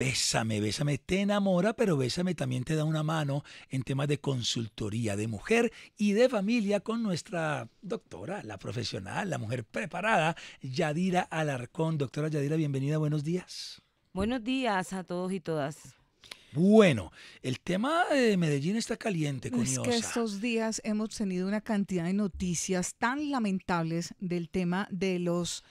Bésame, Bésame te enamora, pero Bésame también te da una mano en temas de consultoría de mujer y de familia con nuestra doctora, la profesional, la mujer preparada, Yadira Alarcón. Doctora Yadira, bienvenida, buenos días. Buenos días a todos y todas. Bueno, el tema de Medellín está caliente, coniosa. Es que estos días hemos tenido una cantidad de noticias tan lamentables del tema de los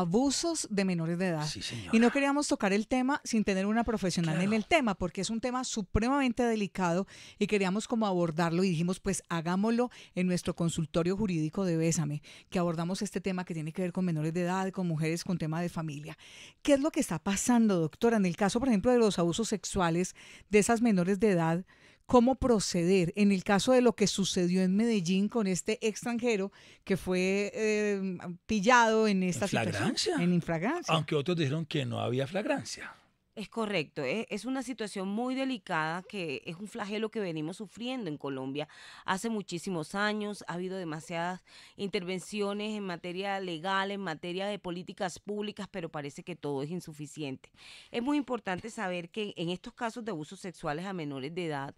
abusos de menores de edad. y no queríamos tocar el tema sin tener una profesional en el tema, porque es un tema supremamente delicado y queríamos como abordarlo y dijimos, pues hagámoslo en nuestro consultorio jurídico de Bésame, que abordamos este tema que tiene que ver con menores de edad, con mujeres, con tema de familia. ¿Qué es lo que está pasando, doctora? En el caso, por ejemplo, de los abusos sexuales de esas menores de edad, cómo proceder en el caso de lo que sucedió en Medellín con este extranjero que fue eh, pillado en esta Situación, en infragancia. Aunque otros dijeron que no había flagrancia. Es correcto, e, es, una situación muy delicada que es un flagelo que venimos sufriendo en Colombia hace muchísimos años. Ha habido demasiadas intervenciones en materia legal, en materia de políticas públicas, pero parece que todo es insuficiente. Es muy importante saber que en estos casos de abusos sexuales a menores de edad,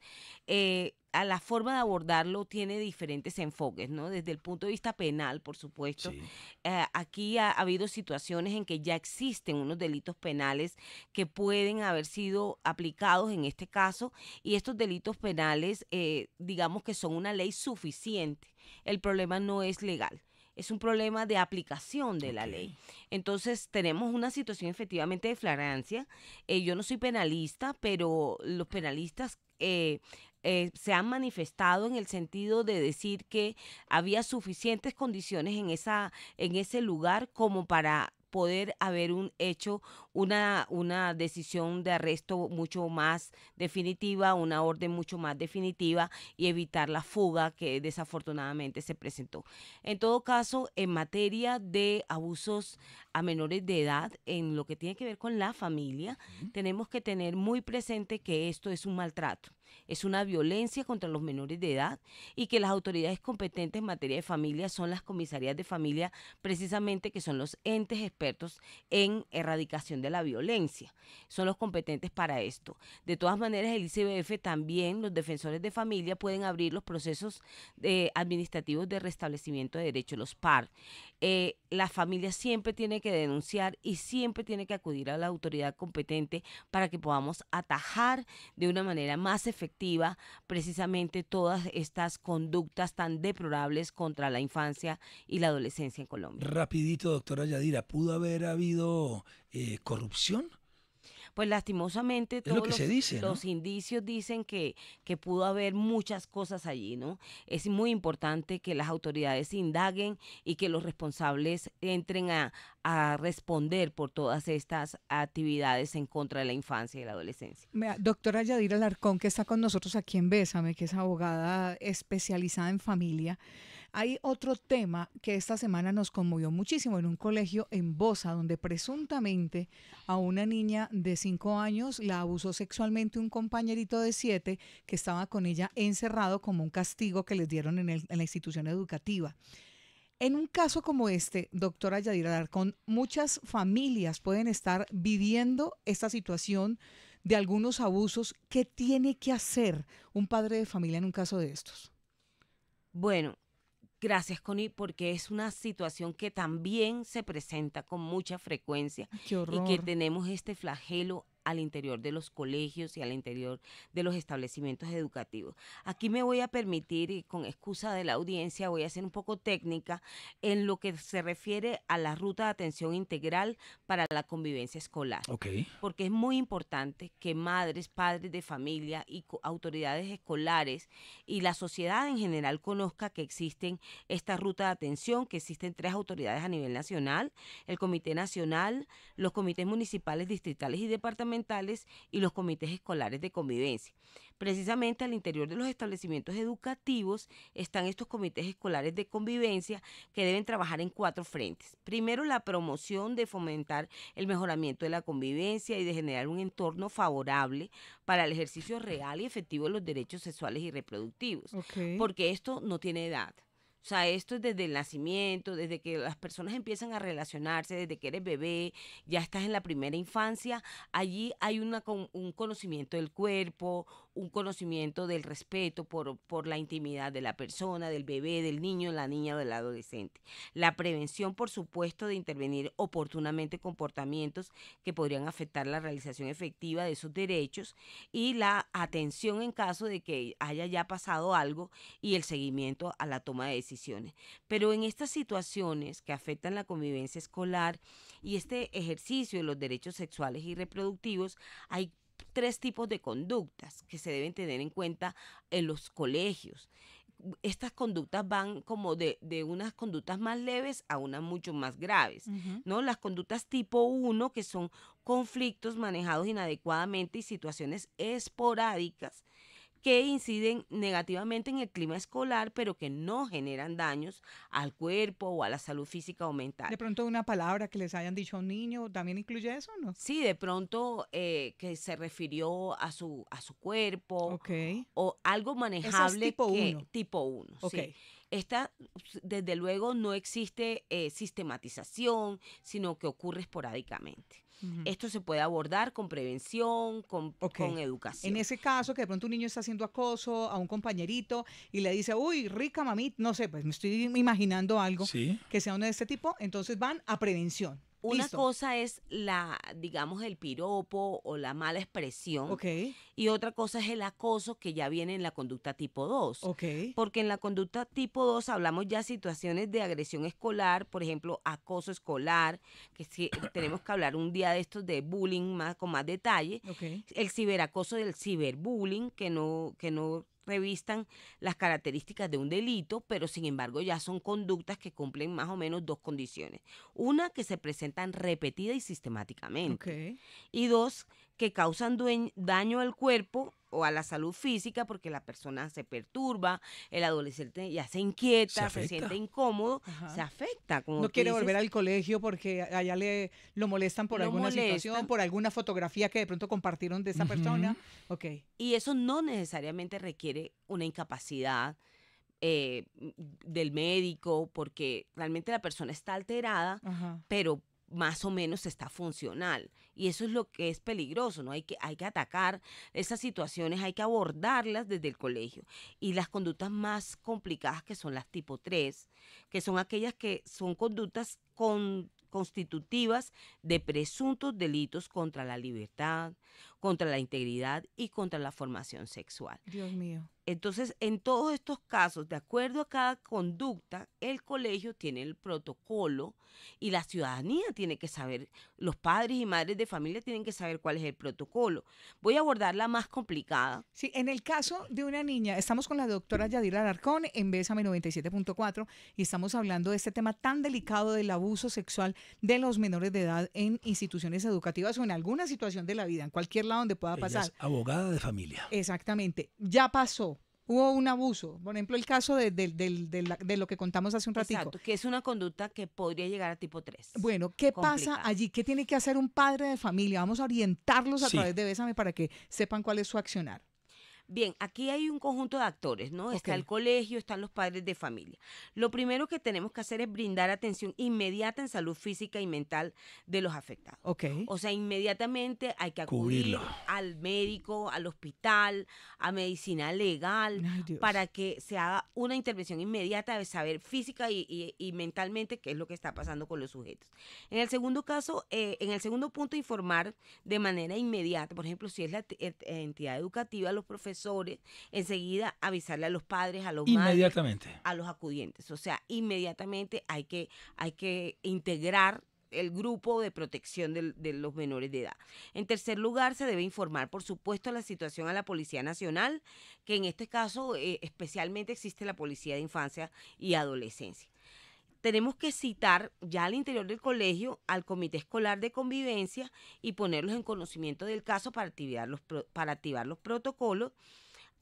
eh, la forma de abordarlo tiene diferentes enfoques, ¿no? Desde el punto de vista penal, por supuesto. Eh, aquí ha, habido situaciones en que ya existen unos delitos penales que pueden haber sido aplicados en este caso y estos delitos penales, eh, digamos que son una ley suficiente. El problema no es legal es un problema de aplicación de la ley. Entonces tenemos una situación efectivamente de flagrancia. Eh, yo no soy penalista, pero los penalistas eh, se han manifestado en el sentido de decir que había suficientes condiciones en, esa, en ese lugar como para poder haber un hecho una, una decisión de arresto mucho más definitiva, una orden mucho más definitiva y evitar la fuga que desafortunadamente se presentó. En todo caso, en materia de abusos a menores de edad, en lo que tiene que ver con la familia, tenemos que tener muy presente que esto es un maltrato es una violencia contra los menores de edad y que las autoridades competentes en materia de familia son las comisarías de familia, precisamente que son los entes expertos en erradicación de la violencia. Son los competentes para esto. De todas maneras, el ICBF también, los defensores de familia, pueden abrir los procesos eh, administrativos de restablecimiento de derechos, los PAR. Eh, la familia siempre tiene que denunciar y siempre tiene que acudir a la autoridad competente para que podamos atajar de una manera más efectiva efectiva precisamente todas estas conductas tan deplorables contra la infancia y la adolescencia en Colombia. Rapidito, doctora Yadira, ¿pudo haber habido eh, corrupción? pues lastimosamente todos los, indicios dicen que, que pudo haber muchas cosas allí, ¿no? Es muy importante que las autoridades indaguen y que los responsables entren a, responder por todas estas actividades en contra de la infancia y la adolescencia. doctora Yadira Larcón, que está con nosotros aquí en Bésame, que es abogada especializada en familia, hay otro tema que esta semana nos conmovió muchísimo en un colegio en Bosa, donde presuntamente a una niña de cinco años la abusó sexualmente un compañerito de siete que estaba con ella encerrado como un castigo que les dieron en, la institución educativa. En un caso como este, doctora Yadira D'Arcón, muchas familias pueden estar viviendo esta situación de algunos abusos. ¿Qué tiene que hacer un padre de familia en un caso de estos? Bueno, Gracias, Connie, porque es una situación que también se presenta con mucha frecuencia y que tenemos este flagelo al interior de los colegios y al interior de los establecimientos educativos. Aquí me voy a permitir, y con excusa de la audiencia, voy a ser un poco técnica en lo que se refiere a la ruta de atención integral para la convivencia escolar. Porque es muy importante que madres, padres de familia y autoridades escolares y la sociedad en general conozca que existen esta ruta de atención, que existen tres autoridades a nivel nacional, el Comité Nacional, los comités municipales, distritales y departamentales y los comités escolares de convivencia. Precisamente al interior de los establecimientos educativos están estos comités escolares de convivencia que deben trabajar en cuatro frentes. Primero, la promoción de fomentar el mejoramiento de la convivencia y de generar un entorno favorable para el ejercicio real y efectivo de los derechos sexuales y reproductivos. Porque esto no tiene edad. O sea, esto es desde el nacimiento, desde que las personas empiezan a relacionarse, desde que eres bebé, ya estás en la primera infancia, allí hay una, un conocimiento del cuerpo, un conocimiento del respeto por, la intimidad de la persona, del bebé, del niño, la niña o del adolescente. La prevención, por supuesto, de intervenir oportunamente comportamientos que podrían afectar la realización efectiva de sus derechos y la atención en caso de que haya ya pasado algo y el seguimiento a la toma de decisiones. Pero en estas situaciones que afectan la convivencia escolar y este ejercicio de los derechos sexuales y reproductivos, hay tres tipos de conductas que se deben tener en cuenta en los colegios. Estas conductas van como de, unas conductas más leves a unas mucho más graves, ¿no? Las conductas tipo 1, que son conflictos manejados inadecuadamente y situaciones esporádicas que inciden negativamente en el clima escolar, pero que no generan daños al cuerpo o a la salud física o mental. De pronto una palabra que les hayan dicho a un niño, ¿también incluye eso o no? Sí, de pronto eh, que se refirió a su, a su cuerpo o algo manejable tipo uno. 1. Esta, desde luego, no existe eh, sistematización, sino que ocurre esporádicamente. Esto se puede abordar con prevención, con, educación. En ese caso, que de pronto un niño está haciendo acoso a un compañerito y le dice, uy, rica mamita, no sé, pues me estoy imaginando algo que sea uno de este tipo, entonces van a prevención. Una cosa es la, digamos, el piropo o la mala expresión. Y otra cosa es el acoso que ya viene en la conducta tipo 2. Porque en la conducta tipo 2 hablamos ya situaciones de agresión escolar, por ejemplo, acoso escolar, que si, tenemos que hablar un día de estos de bullying más, con más detalle. El ciberacoso del ciberbullying, que no, que no revistan las características de un delito, pero sin embargo ya son conductas que cumplen más o menos dos condiciones. Una, que se presentan repetida y sistemáticamente. Y dos, que causan daño al cuerpo o a la salud física porque la persona se perturba, el adolescente ya se inquieta, se, siente incómodo, se afecta. no quiere volver al colegio porque allá le lo molestan por alguna situación, por alguna fotografía que de pronto compartieron de esa persona. Okay. Y eso no necesariamente requiere una incapacidad. Eh, del médico, porque realmente la persona está alterada, pero más o menos está funcional. Y eso es lo que es peligroso, ¿no? Hay que, hay que atacar esas situaciones, hay que abordarlas desde el colegio. Y las conductas más complicadas que son las tipo 3, que son aquellas que son conductas constitutivas de presuntos delitos contra la libertad, contra la integridad y contra la formación sexual. Dios mío. Entonces, en todos estos casos, de acuerdo a cada conducta, el colegio tiene el protocolo y la ciudadanía tiene que saber, los padres y madres de familia tienen que saber cuál es el protocolo. Voy a abordar la más complicada. Sí, en el caso de una niña, estamos con la doctora Yadira Alarcón en Bésame 97.4 y estamos hablando de este tema tan delicado del abuso sexual de los menores de edad en instituciones educativas o en alguna situación de la vida, en cualquier lado donde pueda pasar. abogada de familia. Exactamente. Ya pasó. Hubo un abuso, por ejemplo, el caso de, lo que contamos hace un ratito. Exacto, que es una conducta que podría llegar a tipo 3. Bueno, ¿qué pasa allí? ¿Qué tiene que hacer un padre de familia? Vamos a orientarlos a través de Bésame para que sepan cuál es su accionar. Bien, aquí hay un conjunto de actores, ¿no? Está el colegio, están los padres de familia. Lo primero que tenemos que hacer es brindar atención inmediata en salud física y mental de los afectados. ok O sea, inmediatamente hay que acudir al médico, al hospital, a medicina legal, para que se haga una intervención inmediata de saber física y, mentalmente qué es lo que está pasando con los sujetos. En el segundo caso, eh, en el segundo punto, informar de manera inmediata, por ejemplo, si es la eh, entidad educativa, los profesores enseguida avisarle a los padres, a los inmediatamente. a los acudientes. O sea, inmediatamente hay que, hay que integrar el grupo de protección de, los menores de edad. En tercer lugar, se debe informar, por supuesto, la situación a la Policía Nacional, que en este caso eh, especialmente existe la Policía de Infancia y Adolescencia tenemos que citar ya al interior del colegio al comité escolar de convivencia y ponerlos en conocimiento del caso para activar los, para activar los protocolos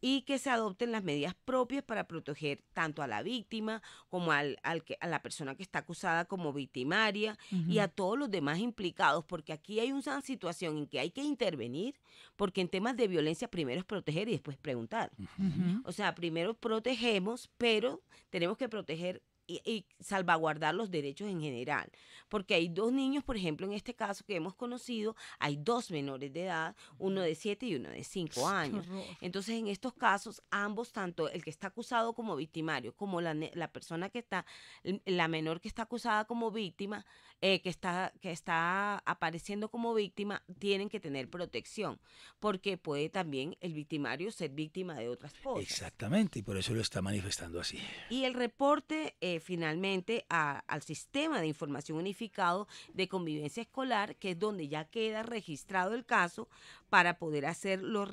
y que se adopten las medidas propias para proteger tanto a la víctima como al, que, a la persona que está acusada como victimaria y a todos los demás implicados, porque aquí hay una situación en que hay que intervenir, porque en temas de violencia primero es proteger y después preguntar. O sea, primero protegemos, pero tenemos que proteger y, salvaguardar los derechos en general. Porque hay dos niños, por ejemplo, en este caso que hemos conocido, hay dos menores de edad, uno de 7 y uno de 5 años. Entonces, en estos casos, ambos, tanto el que está acusado como victimario, como la, la persona que está, la menor que está acusada como víctima, eh, que, está, que está apareciendo como víctima, tienen que tener protección, porque puede también el victimario ser víctima de otras cosas. Exactamente, y por eso lo está manifestando así. Y el reporte... Eh, eh, finalmente al sistema de información unificado de convivencia escolar, que es donde ya queda registrado el caso para poder hacer los,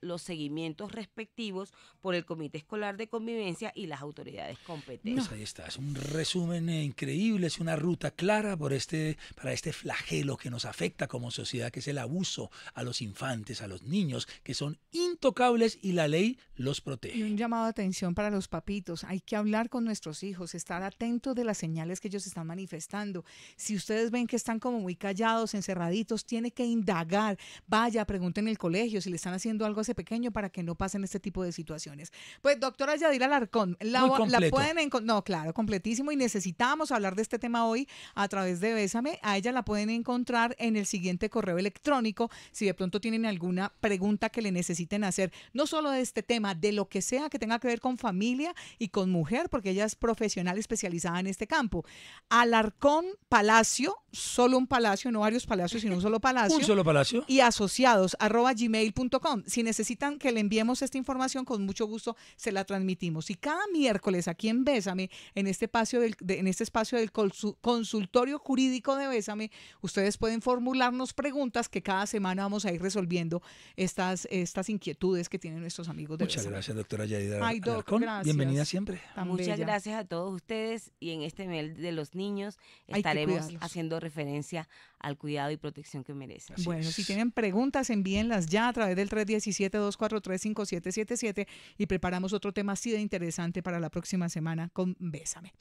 los seguimientos respectivos por el Comité Escolar de Convivencia y las autoridades competentes. Pues ahí está, es un resumen eh, increíble, es una ruta clara por este, para este flagelo que nos afecta como sociedad, que es el abuso a los infantes, a los niños, que son intocables y la ley los protege. Y un llamado de atención para los papitos, hay que hablar con nuestros hijos, estar atento de las señales que ellos están manifestando. Si ustedes ven que están como muy callados, encerraditos, tiene que indagar. Vaya, pregunten en el colegio si le están haciendo algo a ese pequeño para que no pasen este tipo de situaciones. Pues, doctora Yadira Alarcón, la, la pueden encontrar. No, claro, completísimo. Y necesitamos hablar de este tema hoy a través de Bésame. A ella la pueden encontrar en el siguiente correo electrónico si de pronto tienen alguna pregunta que le necesiten hacer, no solo de este tema, de lo que sea que tenga que ver con familia y con mujer, porque ella es profesional especializada en este campo. Alarcón Palacio, solo un palacio, no varios palacios, sino un solo palacio. un solo palacio. Y asociados, arroba gmail.com. Si necesitan que le enviemos esta información, con mucho gusto se la transmitimos. Y cada miércoles aquí en Bésame, en este espacio del, en este espacio del consultorio jurídico de Bésame, ustedes pueden formularnos preguntas que cada semana vamos a ir resolviendo estas, estas inquietudes que tienen nuestros amigos de Muchas gracias, doctora Yaida Alarcón Bienvenida siempre. Muchas gracias a todos ustedes y en este nivel de los niños estaremos haciendo referencia al cuidado y protección que merecen. bueno, si tienen preguntas, envíenlas ya a través del 317-243-5777 y preparamos otro tema así de interesante para la próxima semana con Bésame.